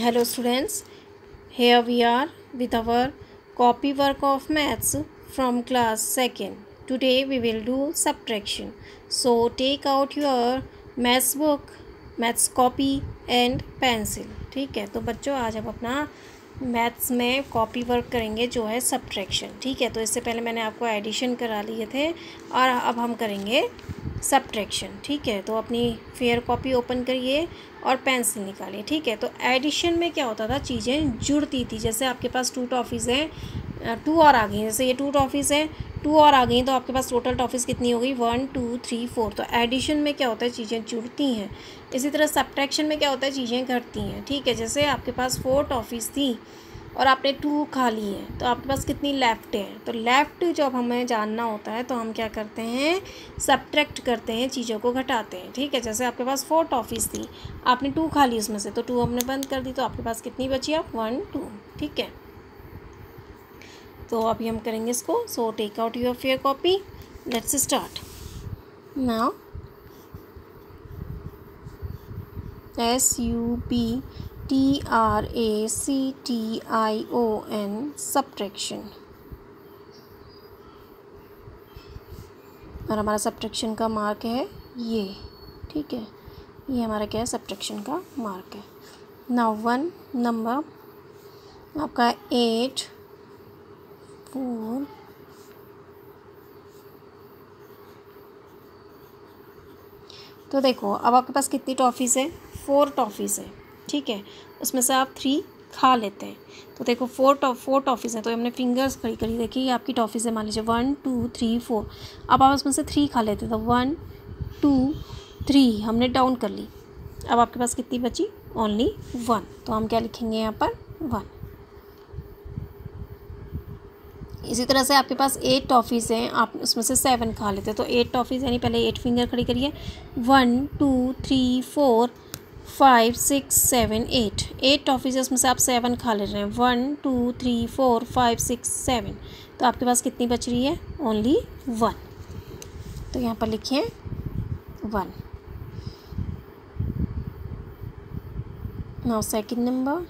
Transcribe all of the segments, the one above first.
Hello students here we are with our copy work of maths from class second today we will do subtraction so take out your maths book maths copy and pencil ठीक है तो बच्चों आज हम अपना maths में copy work करेंगे जो है सब्ट्रैक्शन ठीक है तो इससे पहले मैंने आपको एडिशन करा लिए थे और अब हम करेंगे सब्ट्रैक्शन ठीक है तो अपनी फेयर कॉपी ओपन करिए और पेंसिल निकालिए ठीक है तो एडिशन में क्या होता था चीज़ें जुड़ती थी जैसे आपके पास टू टॉफीज़ हैं टू और आ गई जैसे ये टू टॉफीज़ हैं टू और आ गई तो आपके पास टोटल टॉफीज़ कितनी हो गई वन टू थ्री फोर तो एडिशन में क्या होता है चीज़ें जुड़ती हैं इसी तरह सब्ट्रैक्शन में क्या होता है चीज़ें घटती हैं ठीक है जैसे आपके पास फोर टॉफीज़ थी और आपने टू खा ली है तो आपके पास कितनी लेफ़्ट है तो लेफ़्ट जब हमें जानना होता है तो हम क्या करते हैं सब्ट्रैक्ट करते हैं चीज़ों को घटाते हैं ठीक है जैसे आपके पास फोर टॉफ़ीज़ थी आपने टू खा ली उसमें से तो टू हमने बंद कर दी तो आपके पास कितनी बची आप वन टू ठीक है तो अभी हम करेंगे इसको so take out your fair copy let's start now S U B T R A C T I O N subtraction और हमारा सब्ट्रैक्शन का मार्क है ये ठीक है ये हमारा क्या है सब्ट्रैक्शन का मार्क है नाउ वन नंबर आपका एट फोर तो देखो अब आपके पास कितनी टॉफ़ीज़ है फोर टॉफ़ीज़ है ठीक है उसमें से आप थ्री खा लेते हैं तो देखो फोर टॉफ फोर टॉफ़ीज़ हैं तो हमने फिंगर्स खड़ी करी देखिए आपकी टॉफ़ीज़ है मान लीजिए वन टू थ्री फोर अब आप उसमें से थ्री खा लेते तो वन टू थ्री हमने डाउन कर ली अब आपके पास कितनी बची ओनली वन तो हम क्या लिखेंगे यहाँ पर वन इसी तरह से आपके पास एट टॉफ़ीज़ हैं आप उसमें से सेवन खा लेते तो एट टॉफ़ीज़ यानी पहले एट फिंगर खड़ी करिए one two three four five six seven eight eight toffees में से आप सेवन खा ले रहे हैं one two three four five six seven तो आपके पास कितनी बच रही है ओनली वन तो यहाँ पर लिखिए one now second number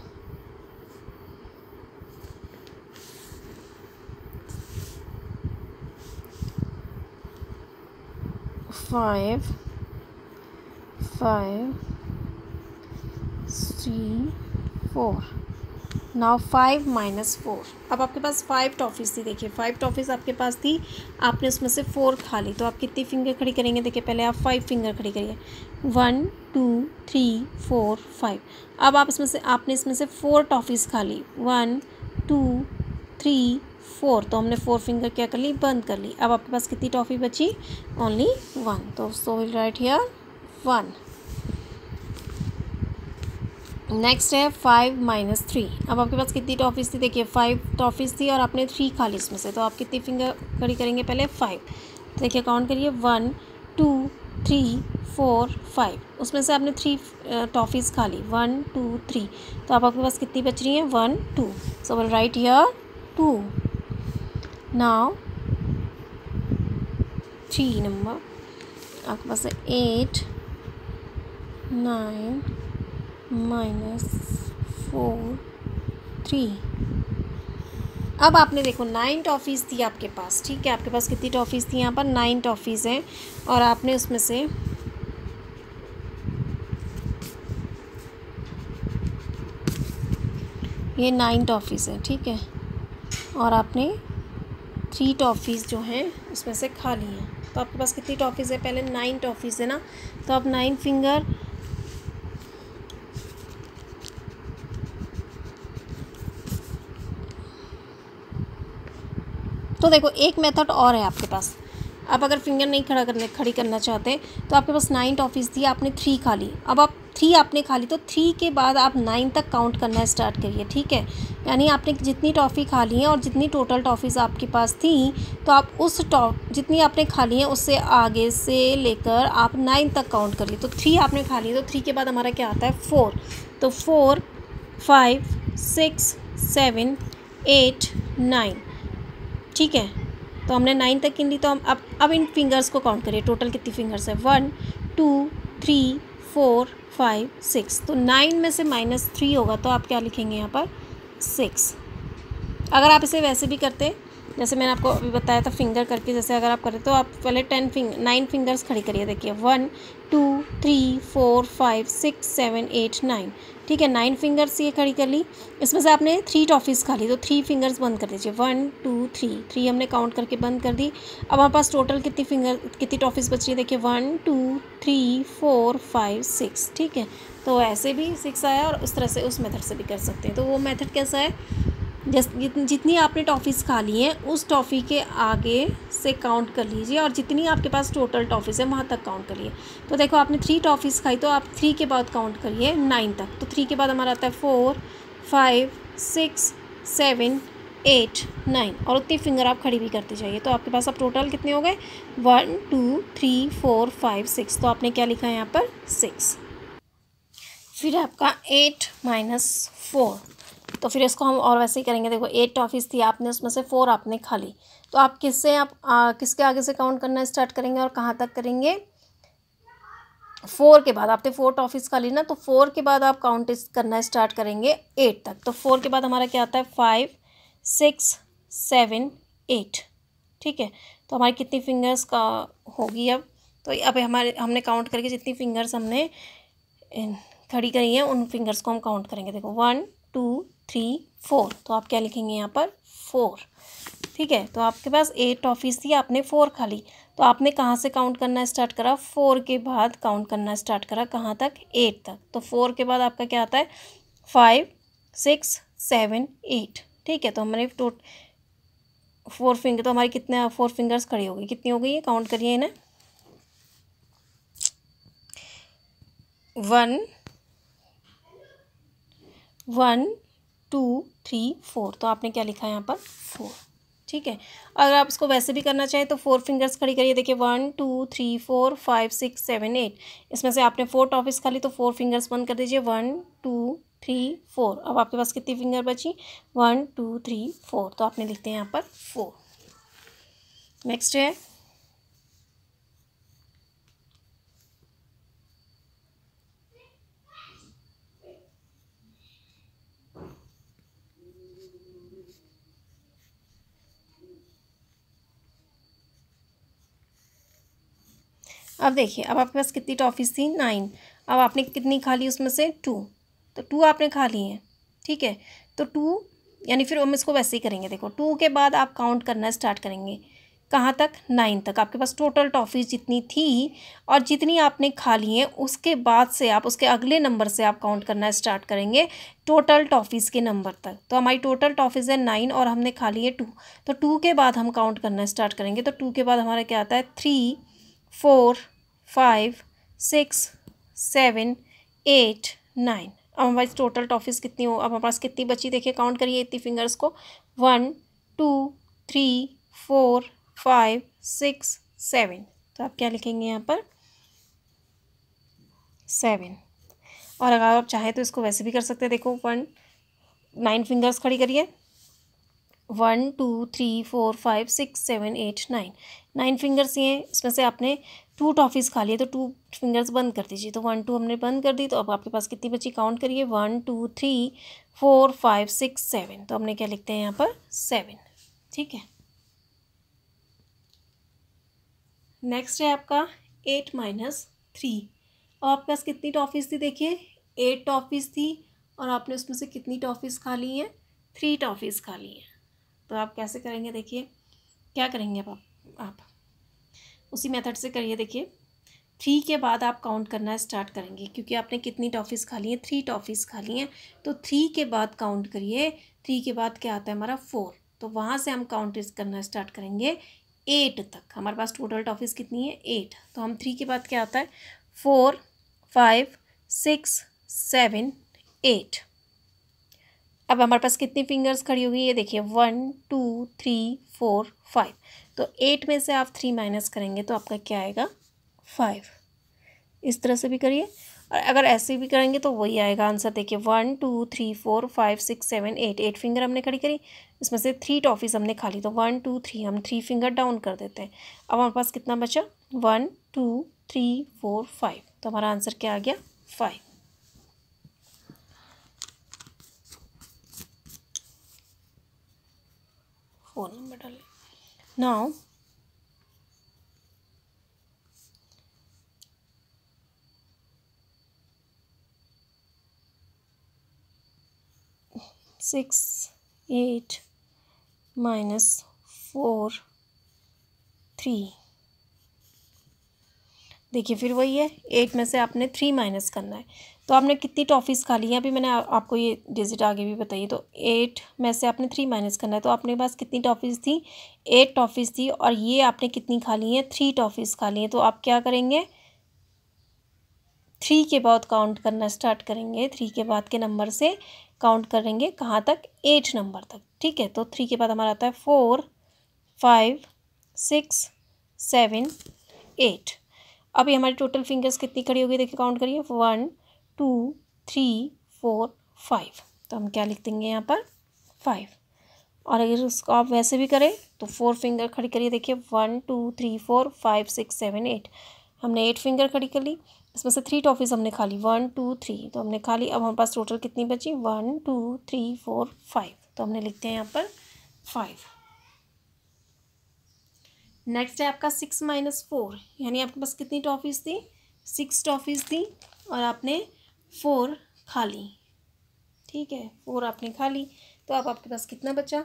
five five three four now five minus four अब आपके पास फाइव टॉफ़ीज़ थी देखिए फाइव टॉफ़ीज़ आपके पास थी आपने उसमें से फोर खा ली तो आप कितनी फिंगर खड़ी करेंगे देखिए पहले आप फाइव फिंगर खड़ी करिए one two three four five अब आप इसमें से आपने इसमें से फोर टॉफ़ीज़ खा ली वन टू थ्री फोर तो हमने फोर फिंगर क्या कर ली बंद कर ली अब आपके पास कितनी टॉफ़ी बची ओनली वन तो so will write here one next है फाइव माइनस थ्री अब आपके पास कितनी टॉफीज थी देखिए फाइव टॉफीज थी और आपने थ्री खा ली इसमें से तो आप कितनी फिंगर खड़ी करेंगे पहले फाइव तो देखिए काउंट करिए one two three four five उसमें से आपने थ्री टॉफीज़ खा ली वन टू थ्री तो आप आपके पास कितनी बच रही हैं one two so will write here two now three number आपके पास है eight nine minus four three अब आपने देखो नाइन टॉफ़ीज़ थी आपके पास ठीक है आपके पास कितनी टॉफ़ीज़ थी यहाँ पर नाइन टॉफ़ीज़ हैं और आपने उसमें से ये नाइन टॉफ़ीज़ हैं ठीक है और आपने थ्री टॉफ़ीज़ जो हैं उसमें से खा ली हैं तो आपके पास कितनी टॉफ़ीज़ है पहले नाइन टॉफ़ीज़ है ना तो आप नाइन फिंगर तो देखो एक मेथड और है आपके पास आप अगर फिंगर नहीं खड़ा करने खड़ी करना चाहते तो आपके पास नाइन टॉफीज़ थी आपने थ्री खा ली अब आप थ्री आपने खा ली तो थ्री के बाद आप नाइन तक काउंट करना स्टार्ट करिए ठीक है यानी आपने जितनी टॉफ़ी खा ली है और जितनी टोटल टॉफ़ीज़ आपके पास थी तो आप उस टॉप जितनी आपने खा ली है उससे आगे से लेकर आप नाइन तक काउंट कर लिए तो थ्री आपने खा ली तो थ्री के बाद हमारा क्या आता है फोर तो four five six seven eight nine ठीक है तो हमने नाइन तक गिन ली तो हम अब अब इन फिंगर्स को काउंट करिए टोटल कितनी फिंगर्स है one two three four five six तो नाइन में से माइनस थ्री होगा तो आप क्या लिखेंगे यहाँ पर सिक्स अगर आप इसे वैसे भी करते जैसे मैंने आपको अभी बताया था फिंगर करके जैसे अगर आप करें तो आप पहले टेन फिंग नाइन फिंगर्स खड़ी करिए देखिए one two three four five six seven eight nine ठीक है नाइन फिंगर्स ये खड़ी कर ली इसमें से आपने थ्री टॉफ़ीज़ खा ली तो थ्री फिंगर्स बंद कर दीजिए वन टू थ्री थ्री हमने काउंट करके बंद कर दी अब हमारे पास टोटल कितनी फिंगर कितनी टॉफ़ीज़ बच रही है देखिए one two three four five six ठीक है तो ऐसे भी सिक्स आया और उस तरह से उस मेथड से भी कर सकते हैं तो वो मेथड कैसा है जस जितनी आपने टॉफ़ीज़ खा ली हैं उस टॉफ़ी के आगे से काउंट कर लीजिए और जितनी आपके पास टोटल टॉफ़ीज़ हैं वहाँ तक काउंट करिए तो देखो आपने थ्री टॉफ़ीज़ खाई तो आप थ्री के बाद काउंट करिए नाइन तक तो थ्री के बाद हमारा आता है four five six seven eight nine और उतनी फिंगर आप खड़ी भी करते जाइए तो आपके पास अब आप टोटल कितने हो गए one two three four five six तो आपने क्या लिखा है यहाँ पर सिक्स फिर आपका एट माइनस फोर तो फिर इसको हम और वैसे ही करेंगे देखो एट टॉफ़ीज़ थी आपने उसमें से फ़ोर आपने खा ली तो आप किससे आप आ, किसके आगे से काउंट करना स्टार्ट करेंगे और कहाँ तक करेंगे फोर के बाद आपने फोर टॉफ़ीज़ खा ली ना तो फोर के बाद आप काउंट करना स्टार्ट करेंगे एट तक तो फोर के बाद हमारा क्या आता है फाइव सिक्स सेवन एट ठीक है तो हमारी कितनी फिंगर्स का होगी अब तो अब हमारे हमने काउंट करके जितनी फिंगर्स हमने खड़ी करी हैं उन फिंगर्स को हम काउंट करेंगे देखो वन टू थ्री फोर तो आप क्या लिखेंगे यहाँ पर फोर ठीक है तो आपके पास एट टॉफ़ीज़ थी आपने फ़ोर खा ली तो आपने कहाँ से काउंट करना स्टार्ट करा फोर के बाद काउंट करना स्टार्ट करा कहाँ तक एट तक तो फोर के बाद आपका क्या आता है फाइव सिक्स सेवन एट ठीक है तो हमारे टोट फोर फिंगर तो हमारे कितने फोर फिंगर्स खड़ी हो गई कितनी हो गई है काउंट करिए इन्हें one one two three four तो आपने क्या लिखा है यहाँ पर फोर ठीक है अगर आप इसको वैसे भी करना चाहें तो फोर फिंगर्स खड़ी करिए देखिए one two three four five six seven eight इसमें से आपने फोर टॉपिक्स खाली तो फोर फिंगर्स बंद कर दीजिए वन टू थ्री फोर अब आपके पास कितनी फिंगर बची वन टू थ्री फोर तो आपने लिखते हैं यहाँ पर फोर नेक्स्ट है अब देखिए अब आपके पास कितनी टॉफ़ीज थी नाइन अब आपने कितनी खा ली उसमें से टू तो टू आपने खा ली है ठीक है तो टू यानी फिर हम इसको वैसे ही करेंगे देखो टू के बाद आप काउंट करना स्टार्ट करेंगे कहाँ तक नाइन तक आपके पास टोटल टॉफ़ीज जितनी थी और जितनी आपने खा ली हैं उसके बाद से आप उसके अगले नंबर से आप काउंट करना स्टार्ट करेंगे टोटल टॉफ़ीज़ के नंबर तक तो हमारी टोटल टॉफ़ीज़ है नाइन और हमने खा ली है टू तो टू के बाद हम काउंट करना स्टार्ट करेंगे तो टू के बाद हमारा क्या आता है three four five six seven eight nine अब हमारे टोटल टॉफिस कितनी हो अब हमारे पास कितनी बची देखिए काउंट करिए इतनी फिंगर्स को one two three four five six seven तो आप क्या लिखेंगे यहाँ पर सेवन और अगर आप चाहे तो इसको वैसे भी कर सकते हैं देखो वन नाइन फिंगर्स खड़ी करिए one two three four five six seven eight nine nine fingers ये हैं इसमें से आपने टू टॉफ़ीज़ खा लिए तो टू फिंगर्स बंद कर दीजिए तो वन टू हमने बंद कर दी तो अब आपके पास कितनी बची काउंट करिए one two three four five six seven तो हमने क्या लिखते हैं यहाँ पर सेवन ठीक है नेक्स्ट है आपका एट माइनस थ्री और आपके पास कितनी टॉफ़ीज़ थी देखिए एट टॉफ़ीज़ थी और आपने उसमें से कितनी टॉफ़ीज़ खा ली हैं थ्री टॉफ़ीज़ खा ली हैं तो आप कैसे करेंगे देखिए क्या करेंगे आप आप उसी मेथड से करिए देखिए थ्री के बाद आप काउंट करना स्टार्ट करेंगे क्योंकि आपने कितनी टॉफ़ीज़ खा ली हैं थ्री टॉफ़ीज़ खा ली हैं तो थ्री के बाद काउंट करिए थ्री के बाद क्या आता है हमारा फोर तो वहाँ से हम काउंट करना स्टार्ट करेंगे एट तक हमारे पास टोटल टॉफ़ीज़ कितनी है एट तो हम थ्री के बाद क्या आता है four five six seven eight अब हमारे पास कितनी फिंगर्स खड़ी होगी ये देखिए one two three four five तो एट में से आप थ्री माइनस करेंगे तो आपका क्या आएगा फाइव इस तरह से भी करिए और अगर ऐसे भी करेंगे तो वही आएगा आंसर देखिए one two three four five six seven eight eight finger हमने खड़ी करी इसमें से थ्री टॉफीज़ हमने खा ली तो वन टू थ्री हम थ्री फिंगर डाउन कर देते हैं अब हमारे पास कितना बचा one two three four five तो हमारा आंसर क्या आ गया फाइव फोन नंबर डाल Now, six, eight, minus four, three. देखिए फिर वही है एट में से आपने थ्री माइनस करना है तो आपने कितनी टॉफ़ीज़ खा ली हैं अभी मैंने आपको ये डिजिट आगे भी बताइए तो एट में से आपने थ्री माइनस करना है तो आपने पास कितनी टॉफ़ीज़ थी एट टॉफ़ीज़ थी और ये आपने कितनी खा ली हैं थ्री टॉफ़ीज़ खा ली हैं तो आप क्या करेंगे थ्री के बाद काउंट करना स्टार्ट करेंगे थ्री के बाद के नंबर से काउंट करेंगे कहाँ तक एट नंबर तक ठीक है तो थ्री के बाद हमारा आता है four five six seven eight अब ये हमारी टोटल फिंगर्स कितनी खड़ी होगी देखिए काउंट करिए one two three four five तो हम क्या लिख देंगे यहाँ पर फाइव और अगर उसको आप वैसे भी करें तो फोर फिंगर खड़ी करिए देखिए one two three four five six seven eight हमने एट फिंगर खड़ी कर ली इसमें से थ्री टॉफीज़ हमने खा ली वन टू थ्री तो हमने खा ली अब हमारे पास टोटल कितनी बची one two three four five तो हमने लिखते हैं यहाँ पर फाइव नेक्स्ट है आपका सिक्स माइनस फोर यानी आपके पास कितनी टॉफ़ीज़ थी सिक्स टॉफ़ीज़ थी और आपने फोर खा ली ठीक है फोर आपने खा ली तो आप आपके पास कितना बचा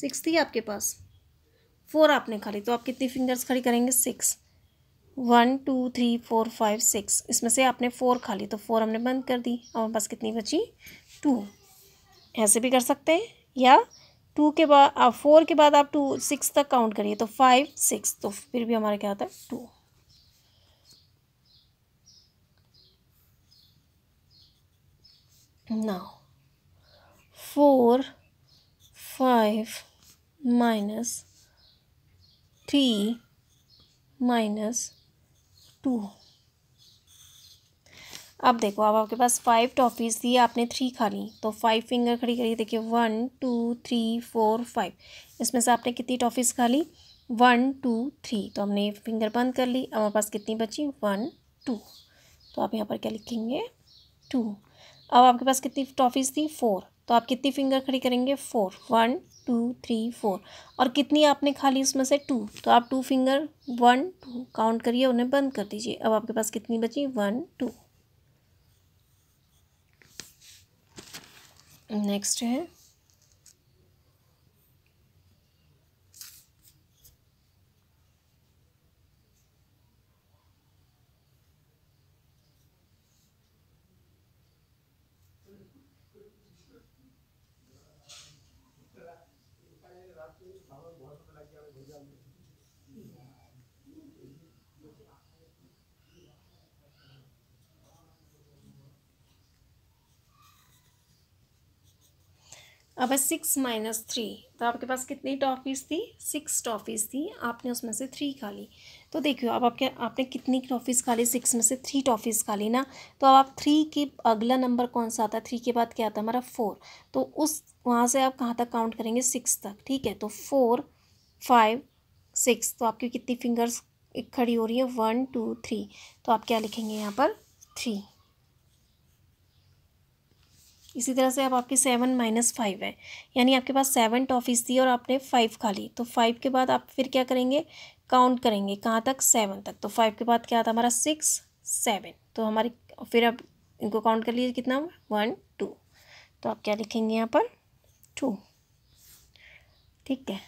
सिक्स थी आपके पास फोर आपने खा ली तो आप कितनी फिंगर्स खड़ी करेंगे six one two three four five six इसमें से आपने फोर खा ली तो फोर हमने बंद कर दी हमारे पास कितनी बची टू ऐसे भी कर सकते हैं या टू के बाद फोर के बाद आप टू सिक्स तक काउंट करिए तो फाइव सिक्स तो फिर भी हमारा क्या आता है two now four five minus three minus two अब देखो अब आपके पास फाइव टॉफ़ीज़ थी आपने थ्री खा ली तो फाइव फिंगर खड़ी करी देखिए one two three four five इसमें से आपने कितनी टॉफ़ीज़ खा ली वन टू थ्री तो हमने फिंगर बंद कर ली अब हमारे पास कितनी बची वन टू तो आप यहाँ पर क्या लिखेंगे टू अब आपके पास कितनी टॉफ़ीज़ थी फोर तो आप कितनी फिंगर खड़ी करेंगे four one two three four और कितनी आपने खा ली उसमें से टू तो आप two finger one two count करिए उन्हें बंद कर दीजिए अब आपके पास कितनी बची वन टू नेक्स्ट है अब है सिक्स माइनस थ्री तो आपके पास कितनी टॉफ़ीज़ थी सिक्स टॉफ़ीज़ थी आपने उसमें से थ्री खा ली तो देखियो अब आपके आपने कितनी टॉफ़ीज़ खा ली सिक्स में से थ्री टॉफ़ीज़ खा ली ना तो अब आप थ्री के अगला नंबर कौन सा आता है थ्री के बाद क्या आता है हमारा फोर तो उस वहाँ से आप कहाँ तक काउंट करेंगे सिक्स तक ठीक है तो फोर फाइव सिक्स तो आपकी कितनी फिंगर्स खड़ी हो रही है वन टू थ्री तो आप क्या लिखेंगे यहाँ पर थ्री इसी तरह से अब आपके सेवन माइनस फाइव है यानी आपके पास सेवन टॉफ़ीज़ थी और आपने फाइव खा ली तो फाइव के बाद आप फिर क्या करेंगे काउंट करेंगे कहाँ तक सेवन तक तो फाइव के बाद क्या था हमारा सिक्स सेवन तो हमारी फिर आप इनको काउंट कर लीजिए कितना वन टू तो आप क्या लिखेंगे यहाँ पर टू ठीक है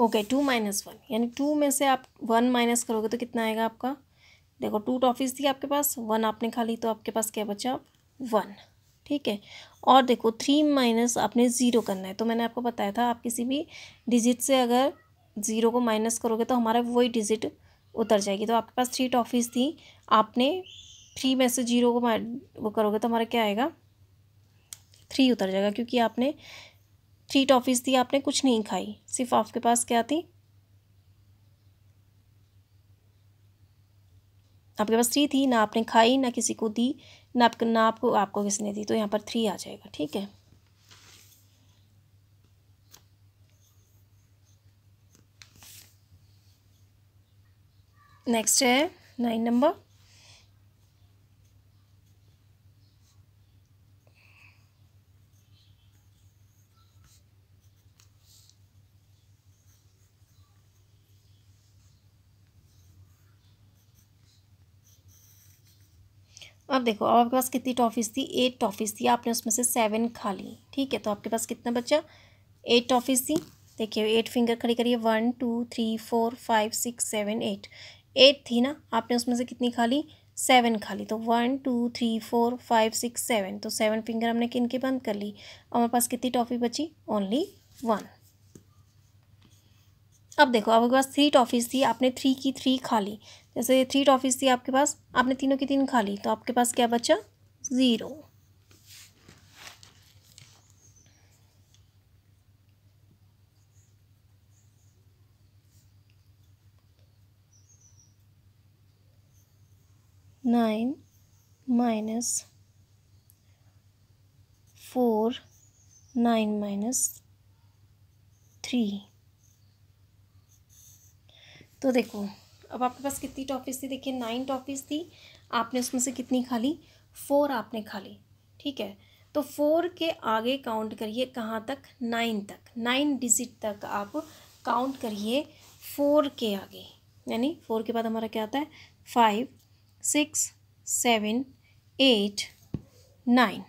ओके टू माइनस वन यानी टू में से आप वन माइनस करोगे तो कितना आएगा आपका देखो टू टॉफीज़ थी आपके पास वन आपने खा ली तो आपके पास क्या बचा वन ठीक है और देखो थ्री माइनस आपने ज़ीरो करना है तो मैंने आपको बताया था आप किसी भी डिजिट से अगर ज़ीरो को माइनस करोगे तो हमारा वही डिजिट उतर जाएगी तो आपके पास थ्री टॉफिस थी आपने थ्री में से जीरो को वो करोगे तो हमारा क्या आएगा थ्री उतर जाएगा क्योंकि आपने थ्री टॉफ़ीज़ दी आपने कुछ नहीं खाई सिर्फ आपके पास क्या थी आपके पास थ्री थी ना आपने खाई ना किसी को दी ना आप ना आपको आपको किसने दी तो यहाँ पर थ्री आ जाएगा ठीक है नेक्स्ट है नाइन नंबर अब देखो अब आपके पास कितनी टॉफ़ीज़ थी एट टॉफ़ीज़ थी आपने उसमें से सेवन खा ली ठीक है तो आपके पास कितना बचा एट टॉफ़ीज़ थी देखिए एट फिंगर खड़ी करिए one two three four five six seven eight eight थी ना आपने उसमें से कितनी खा ली सेवन खा ली तो one two three four five six seven तो सेवन फिंगर हमने किन के बंद कर ली हमारे पास कितनी टॉफ़ी बची ओनली वन अब देखो आपके पास थ्री टॉफ़ीज़ थी आपने थ्री की थ्री खा ली जैसे थ्री टॉफ़ीज़ थी आपके पास आपने तीनों की तीन खा ली तो आपके पास क्या बचा zero nine minus four nine minus three तो देखो अब आपके पास कितनी टॉफीज़ थी देखिए नाइन टॉफीज़ थी आपने उसमें से कितनी खा ली फोर आपने खा ली ठीक है तो फोर के आगे काउंट करिए कहाँ तक नाइन तक नाइन डिजिट तक आप काउंट करिए फोर के आगे यानी फोर के बाद हमारा क्या आता है five six seven eight nine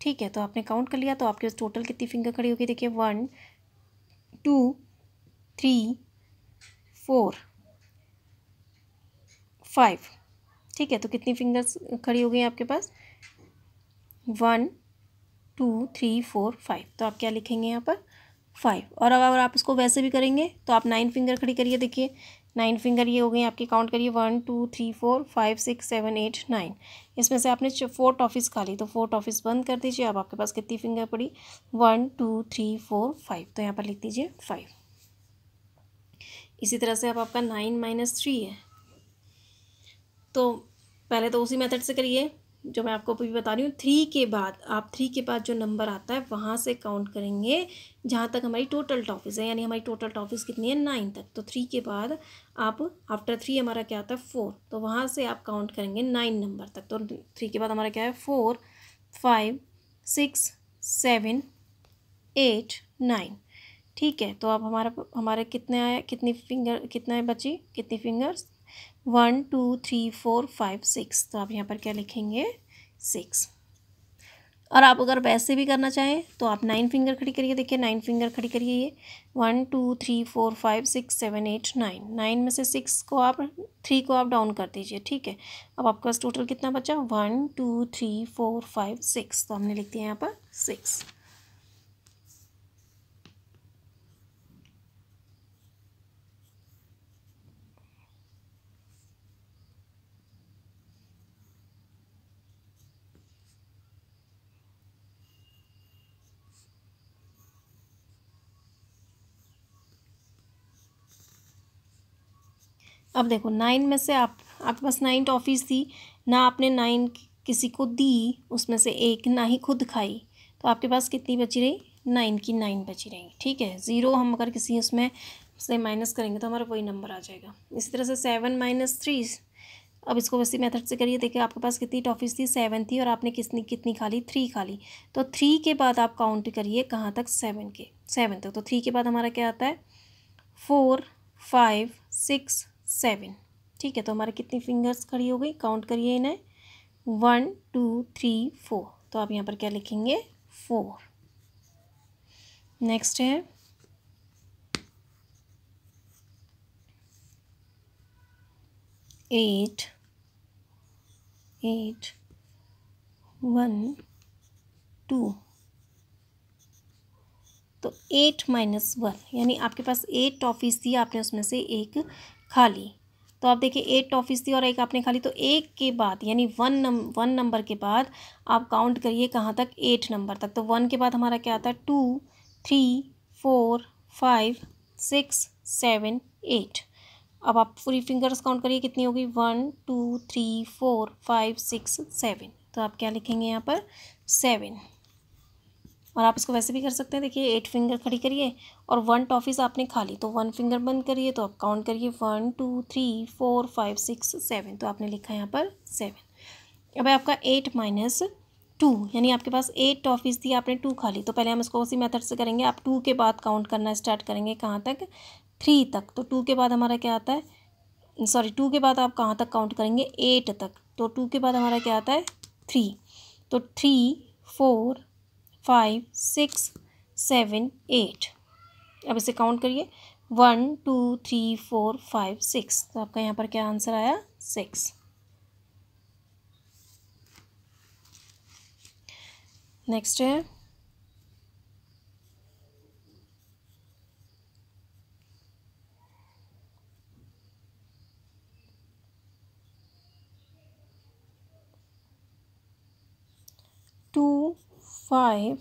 ठीक है तो आपने काउंट कर लिया तो आपके टोटल कितनी फिंगर खड़ी होगी देखिए one two three four five ठीक है तो कितनी फिंगर्स खड़ी हो गई आपके पास one two three four five तो आप क्या लिखेंगे यहाँ पर फाइव और अगर आप इसको वैसे भी करेंगे तो आप नाइन फिंगर खड़ी करिए देखिए नाइन फिंगर ये हो गई आपकी काउंट करिए one two three four five six seven eight nine इसमें से आपने फोर टॉफिस खा ली तो फोर टॉफिस बंद कर दीजिए अब आपके पास कितनी फिंगर पड़ी one two three four five तो यहाँ पर लिख दीजिए फाइव इसी तरह से अब आपका नाइन माइनस थ्री है तो पहले तो उसी मेथड से करिए जो मैं आपको अभी बता रही हूँ थ्री के बाद आप थ्री के बाद जो नंबर आता है वहाँ से काउंट करेंगे जहाँ तक हमारी टोटल टॉफिस है यानी हमारी टोटल टॉफिस कितनी है नाइन तक तो थ्री के बाद आप आफ्टर थ्री हमारा क्या आता है फोर तो वहाँ से आप काउंट करेंगे नाइन नंबर तक तो थ्री के बाद हमारा क्या है four five six seven eight nine ठीक है तो आप हमारा हमारे कितने आया कितनी फिंगर कितना बची कितनी fingers one two three four five six तो आप यहाँ पर क्या लिखेंगे सिक्स और आप अगर वैसे भी करना चाहें तो आप नाइन फिंगर खड़ी करिए देखिए नाइन फिंगर खड़ी करिए ये one two three four five six seven eight nine nine में से सिक्स को आप थ्री को आप डाउन कर दीजिए ठीक है अब आपका टोटल कितना बचा one two three four five six तो हमने लिख दिया यहाँ पर सिक्स अब देखो नाइन में से आप आपके पास नाइन टॉफ़ीज़ थी ना आपने नाइन किसी को दी उसमें से एक ना ही खुद खाई तो आपके पास कितनी बची रही नाइन की नाइन बची रहेंगी ठीक है ज़ीरो हम अगर किसी उसमें से माइनस करेंगे तो हमारा वही नंबर आ जाएगा इसी तरह से सेवन माइनस थ्री अब इसको वैसी मेथड से करिए देखिए आपके पास कितनी टॉफीज़ थी सेवन थी और आपने किसनी कितनी खा ली थ्री खा ली तो थ्री के बाद आप काउंट करिए कहाँ तक सेवन के सेवन तक तो थ्री के बाद हमारा क्या आता है फोर फाइव सिक्स सेवन ठीक है तो हमारे कितनी फिंगर्स खड़ी हो गई काउंट करिए इन्हें वन टू थ्री फोर तो आप यहाँ पर क्या लिखेंगे फोर नेक्स्ट है एट एट वन टू तो एट माइनस वन यानी आपके पास एट टॉफ़ीज़ थी आपने उसमें से एक खाली तो आप देखिए एट टॉफिस थी और एक आपने खाली तो एक के बाद यानी वन नम वन नंबर के बाद आप काउंट करिए कहाँ तक एट नंबर तक तो वन के बाद हमारा क्या आता है two three four five six seven eight अब आप पूरी फिंगर्स काउंट करिए कितनी होगी one two three four five six seven तो आप क्या लिखेंगे यहाँ पर सेवन और आप इसको वैसे भी कर सकते हैं देखिए एट फिंगर खड़ी करिए और वन टॉफिस आपने खा ली तो वन फिंगर बंद करिए तो आप काउंट करिए one two three four five six seven तो आपने लिखा है यहाँ पर सेवन अब आपका एट माइनस टू यानी आपके पास एट टॉफीज़ थी आपने टू खा ली तो पहले हम इसको उसी मेथड से करेंगे आप टू के बाद काउंट करना स्टार्ट करेंगे कहाँ तक थ्री तक तो टू के बाद हमारा क्या आता है सॉरी टू के बाद आप कहाँ तक काउंट करेंगे एट तक तो टू के बाद हमारा क्या आता है थ्री तो three four five six seven eight अब इसे काउंट करिए one two three four five six तो आपका यहाँ पर क्या आंसर आया सिक्स नेक्स्ट है टू five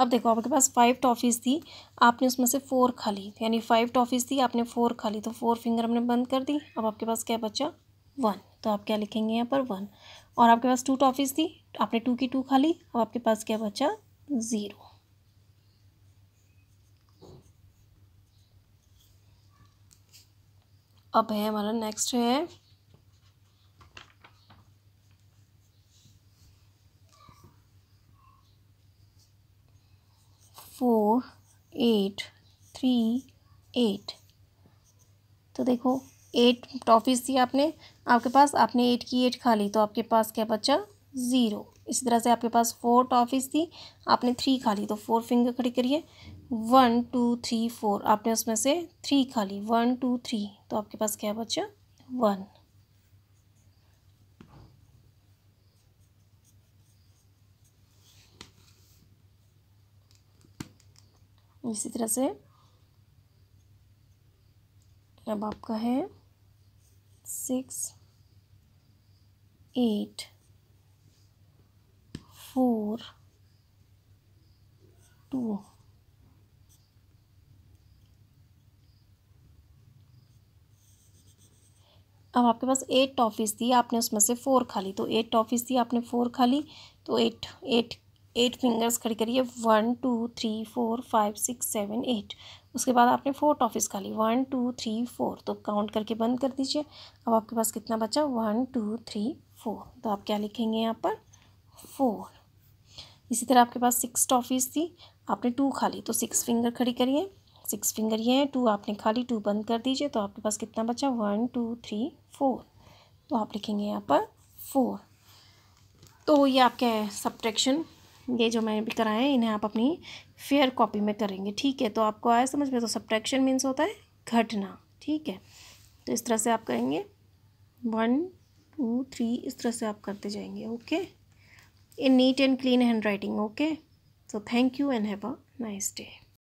अब देखो आपके पास फाइव टॉफ़ीज़ थी आपने उसमें से फोर खा ली यानी फाइव टॉफ़ीज़ थी आपने फोर खा ली तो फोर फिंगर हमने बंद कर दी अब आपके पास क्या बचा वन तो आप क्या लिखेंगे यहाँ पर वन और आपके पास टू टॉफ़ीज़ थी आपने टू की टू खा ली अब आपके पास क्या बचा ज़ीरो अब है हमारा नेक्स्ट है फोर एट थ्री एट तो देखो एट टॉफिस थी आपने आपके पास आपने एट की एट खा ली तो आपके पास क्या बचा ज़ीरो इसी तरह से आपके पास फोर टॉफ़ीज़ थी आपने थ्री खा ली तो फोर फिंगर खड़ी करिए वन टू थ्री फोर आपने उसमें से थ्री खाली वन टू थ्री तो आपके पास क्या बचा वन इसी तरह से अब आपका है सिक्स एट फोर टू अब आपके पास एट टॉफ़ीज़ थी आपने उसमें से फ़ोर खा ली तो एट टॉफ़ीज़ थी आपने फ़ोर खा ली तो एट एट एट फिंगर्स खड़ी करिए one two three four five six seven eight उसके बाद आपने फोर टॉफ़ीज़ खा ली वन टू थ्री फोर तो काउंट करके बंद कर दीजिए अब आपके पास कितना बचा वन टू थ्री फोर तो आप क्या लिखेंगे यहाँ पर फोर इसी तरह आपके पास सिक्स टॉफिस थी आपने टू खा ली तो सिक्स फिंगर खड़ी करिए सिक्स फिंगर ये हैं टू आपने खाली टू बंद कर दीजिए तो आपके पास कितना बचा वन टू थ्री फोर तो आप लिखेंगे यहाँ पर फोर तो ये आपके सब्ट्रैक्शन ये जो मैंने भी कराए हैं इन्हें आप अपनी फेयर कॉपी में करेंगे ठीक है तो आपको आया समझ में तो सब्ट्रैक्शन मीन्स होता है घटना ठीक है तो इस तरह से आप करेंगे वन टू थ्री इस तरह से आप करते जाएंगे okay in neat and clean handwriting okay so thank you and have a nice day